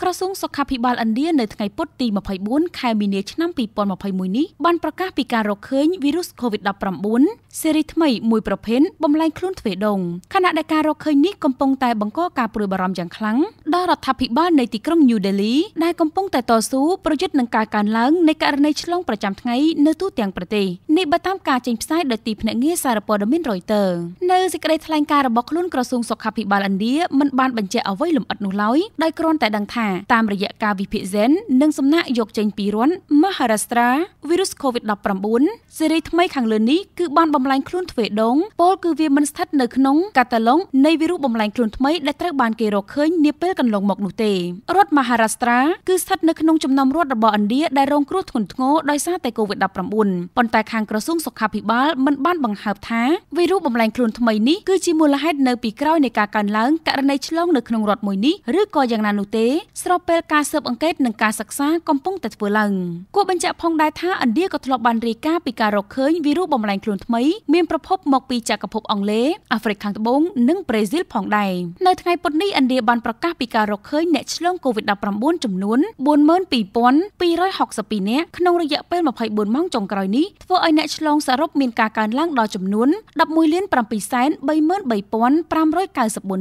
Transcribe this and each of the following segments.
ក្រសួងសុខាភិបាលឥណ្ឌានៅថ្ងៃពុធទី24ខែមីនាឆ្នាំ2021នេះបានប្រកាសពីការរកឃើញវីរុស COVID-19 សេរីថ្មីមួយប្រភេទបំលែងខ្លួនទ្វេដងខណៈដែលការរកឃើញនេះកំពុងតែបង្កការព្រួយបារម្ភយ៉ាងខ្លាំងដល់រដ្ឋាភិបាលនៃទីក្រុង New Delhi ដែលកំពុងតែតស៊ូប្រយុទ្ធនឹងការកើនឡើងនៃករណីឆ្លងប្រចាំថ្ងៃនៅទូទាំងប្រទេសនេះបើតាមការចេញផ្សាយដោយទីភ្នាក់ងារសារព័ត៌មាន Reuters នៅសេចក្តីថ្លែងការណ៍របស់ខ្លួនក្រសួងសុខាភិបាលឥណ្ឌាមិនបានបញ្ជាក់អ្វីលម្អិតនោះឡើយដោយគ្រាន់តែដឹងថាតាមរយៈការវិភាគហ្សែននិងសំណាក់យកចេញពីរន្ធ Maharashtra វីរុស COVID-19 ស៊េរីថ្មីខាងលើនេះគឺបានបំលែងខ្លួនទ្វេដងពលគឺវាមិនស្ថិតនៅក្នុងកាតាឡុងនៃវីរុសបំលែងខ្លួនថ្មីដែលត្រូវបានគេរកឃើញនាពេលកន្លងមកនោះទេរដ្ឋ Maharashtra គឺស្ថិតនៅក្នុងចំណោមរដ្ឋរបស់ឥណ្ឌាដែលរងគ្រោះធ្ងន់ធ្ងរដោយសារតែ COVID-19 ប៉ុន្តែខាងក្រសួងសុខាភិបាលមិនបានបង្ហើបថាវីរុសបំលែងខ្លួនថ្មីនេះគឺជាមូលហេតុនៅពីក្រោយនៃការកើនឡើង ករណីឆ្លងនៅក្នុងរដ្ឋមួយនេះឬក៏យ៉ាងណានោះទេស្របពេលការស៊ើបអង្កេតនិងការសិក្សាកំពុងតែធ្វើឡើងគួរបញ្ជាក់ផងដែរថាឥណ្ឌាក៏ធ្លាប់បានរាយការណ៍ពីការរកឃើញវីរុសបំលែងខ្លួនថ្មីមានប្រភពមកពីចក្រភពអង់គ្លេសអាហ្វ្រិកខាងត្បូងនិងប្រេស៊ីលផងដែរនៅថ្ងៃពុធនេះឥណ្ឌាបានប្រកាសពីការរកឃើញអ្នកឆ្លង COVID-19 ចំនួន42262នាក់ក្នុងរយៈពេល24ម៉ោងចុងក្រោយនេះធ្វើឲ្យអ្នកឆ្លងសរុបមានការកើនឡើងដល់ចំនួន11,733,594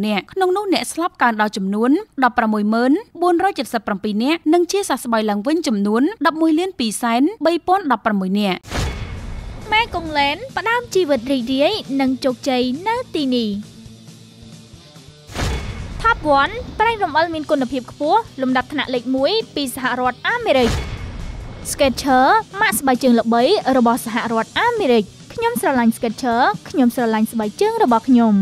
នាក់ក្នុងនោះអ្នកស្លាប់កើនដល់ចំនួន16,000 477នាក់និងជាសះស្បើយឡើងវិញចំនួន11លាន2សែន3016នាក់ម៉ែកុងលែនផ្ដើមជីវិតរីករាយនិងជោគជ័យនៅទីនេះ Top 1ប្រេងរំអិលមានគុណភាពខ្ពស់លំដាប់ថ្នាក់លេខ1ពីសហរដ្ឋអាមេរិក Sketcher ម៉ាកស្បែកជើងល្បីរបស់សហរដ្ឋអាមេរិកខ្ញុំស្រឡាញ់ Sketcher ខ្ញុំស្រឡាញ់ស្បែកជើងរបស់ខ្ញុំ